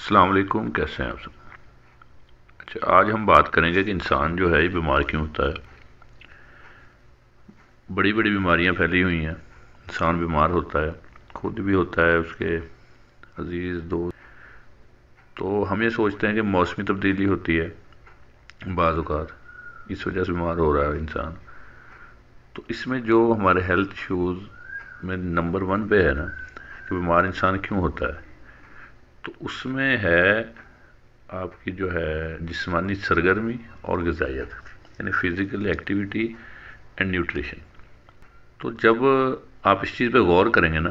असलकुम कैसे हैं आप सब अच्छा आज हम बात करेंगे कि इंसान जो है ये बीमार क्यों होता है बड़ी बड़ी बीमारियां फैली हुई हैं इंसान बीमार होता है खुद भी होता है उसके अजीज़ दोस्त तो हम ये सोचते हैं कि मौसमी तब्दीली होती है बाज़ात इस वजह से बीमार हो रहा है इंसान तो इसमें जो हमारे हेल्थ इशूज़ में नंबर वन पे है ना कि बीमार इंसान क्यों होता है तो उसमें है आपकी जो है जिसमानी सरगर्मी और गजाइत यानी फिज़िकल एक्टिविटी एंड न्यूट्रिशन तो जब आप इस चीज़ पे गौर करेंगे ना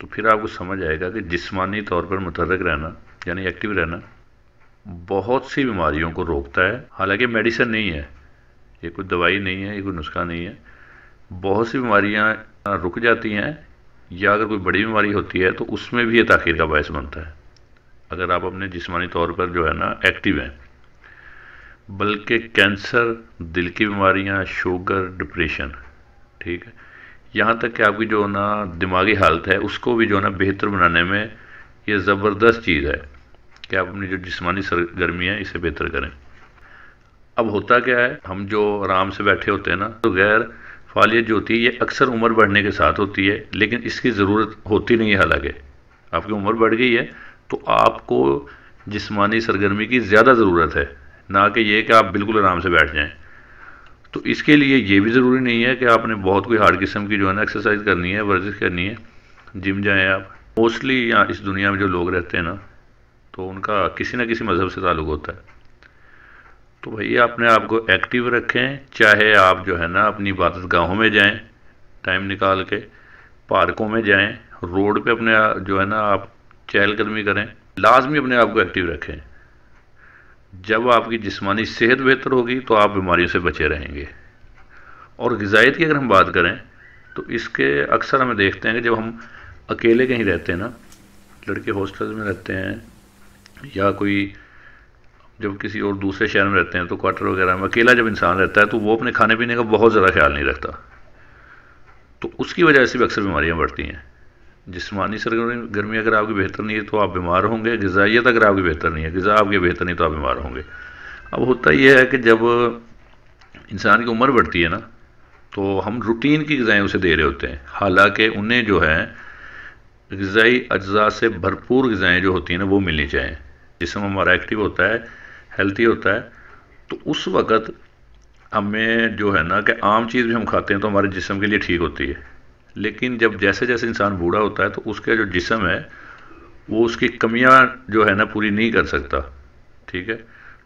तो फिर आपको समझ आएगा कि जिस्मानी तौर पर मुतरक रहना यानी एक्टिव रहना बहुत सी बीमारियों को रोकता है हालांकि मेडिसिन नहीं है ये कोई दवाई नहीं है ये कोई नुस्खा नहीं है बहुत सी बीमारियाँ रुक जाती हैं या अगर कोई बड़ी बीमारी होती है तो उसमें भी ये ताखिर का बायस बनता है अगर आप अपने जिसमानी तौर पर जो है ना एक्टिव हैं बल्कि कैंसर दिल की बीमारियां शुगर डिप्रेशन ठीक है यहाँ तक कि आपकी जो ना दिमागी हालत है उसको भी जो ना बेहतर बनाने में ये ज़बरदस्त चीज़ है कि आप अपनी जो जिसमानी सरगर्मी है इसे बेहतर करें अब होता क्या है हम जो आराम से बैठे होते हैं ना तो गैर फालियत जो होती है ये अक्सर उम्र बढ़ने के साथ होती है लेकिन इसकी ज़रूरत होती नहीं है हालांकि आपकी उम्र बढ़ गई है तो आपको जिसमानी सरगर्मी की ज़्यादा ज़रूरत है ना कि यह कि आप बिल्कुल आराम से बैठ जाएँ तो इसके लिए ये भी ज़रूरी नहीं है कि आपने बहुत कोई हार्ड किस्म की जो है ना एक्सरसाइज करनी है वर्जिश करनी है जिम जाएँ आप मोस्टली यहाँ इस दुनिया में जो लोग रहते हैं ना तो उनका किसी ना किसी मज़हब से ताल्लुक़ होता है तो भैया अपने आप को एक्टिव रखें चाहे आप जो है ना अपनी इबादत गाहों में जाएं टाइम निकाल के पार्कों में जाएं रोड पे अपने जो है ना आप चहलकदमी करें लाजमी अपने आप को एक्टिव रखें जब आपकी जिस्मानी सेहत बेहतर होगी तो आप बीमारियों से बचे रहेंगे और गजाइत की अगर हम बात करें तो इसके अक्सर हमें देखते हैं कि जब हम अकेले कहीं रहते हैं ना लड़के हॉस्टल्स में रहते हैं या कोई जब किसी और दूसरे शहर में रहते हैं तो क्वार्टर वगैरह में अकेला जब इंसान रहता है तो वो अपने खाने पीने का बहुत ज़्यादा ख्याल नहीं रखता तो उसकी वजह से भी अक्सर बीमारियाँ बढ़ती हैं जिसमानी सरगर्मी गर्मी अगर आपकी बेहतर नहीं है तो आप बीमार होंगे गजाइत अगर आपकी बेहतर नहीं है गज़ा आपकी बेहतर नहीं तो आप बीमार होंगे अब होता यह है कि जब इंसान की उम्र बढ़ती है ना तो हम रूटीन की गज़ाएँ उसे दे रहे होते हैं हालांकि उन्हें जो है गज़ाई अज्जा से भरपूर गज़ाएँ जो होती हैं ना वो मिलनी चाहिए जिसमें हमारा एक्टिव होता है हेल्थी होता है तो उस वक़्त हमें जो है ना कि आम चीज़ भी हम खाते हैं तो हमारे जिसम के लिए ठीक होती है लेकिन जब जैसे जैसे इंसान बूढ़ा होता है तो उसका जो जिसम है वो उसकी कमियाँ जो है ना पूरी नहीं कर सकता ठीक है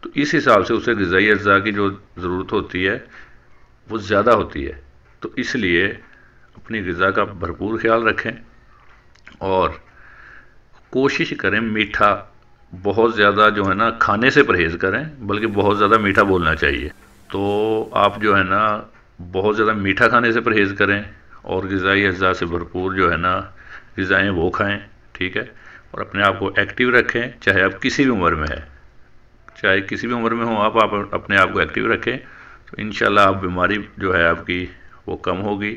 तो इस हिसाब से उसे गज़ाई अज्जा की जो ज़रूरत होती है वो ज़्यादा होती है तो इसलिए अपनी गज़ा का भरपूर ख्याल रखें और कोशिश करें मीठा बहुत ज़्यादा जो है ना खाने से परहेज़ करें बल्कि बहुत ज़्यादा मीठा बोलना चाहिए तो आप जो है ना बहुत ज़्यादा मीठा खाने से परहेज़ करें और गज़ाई अज्जा से भरपूर जो है ना गज़ाएँ वो खाएँ ठीक है और अपने आप को एक्टिव रखें चाहे आप किसी भी उम्र में है चाहे किसी भी उम्र में हो आप, आप अपने आप को एक्टिव रखें तो इन आप बीमारी जो है आपकी वो कम होगी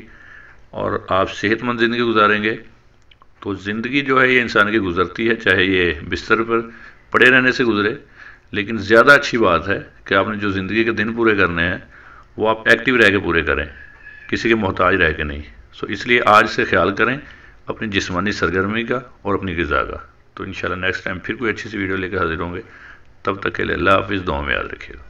और आप सेहतमंद ज़िंदगी गुजारेंगे तो ज़िंदगी जो है ये इंसान की गुजरती है चाहे ये बिस्तर पर पड़े रहने से गुजरे लेकिन ज़्यादा अच्छी बात है कि आपने जो ज़िंदगी के दिन पूरे करने हैं वो आप एक्टिव रह के पूरे करें किसी के मोहताज रह के नहीं सो इसलिए आज से ख्याल करें अपनी जिसमानी सरगर्मी का और अपनी गज़ा का तो इन नेक्स्ट टाइम फिर कोई अच्छी सी वीडियो लेकर हाजिर होंगे तब तक के लिए अल्लाह हाफिज़ दो में याद रखिएगा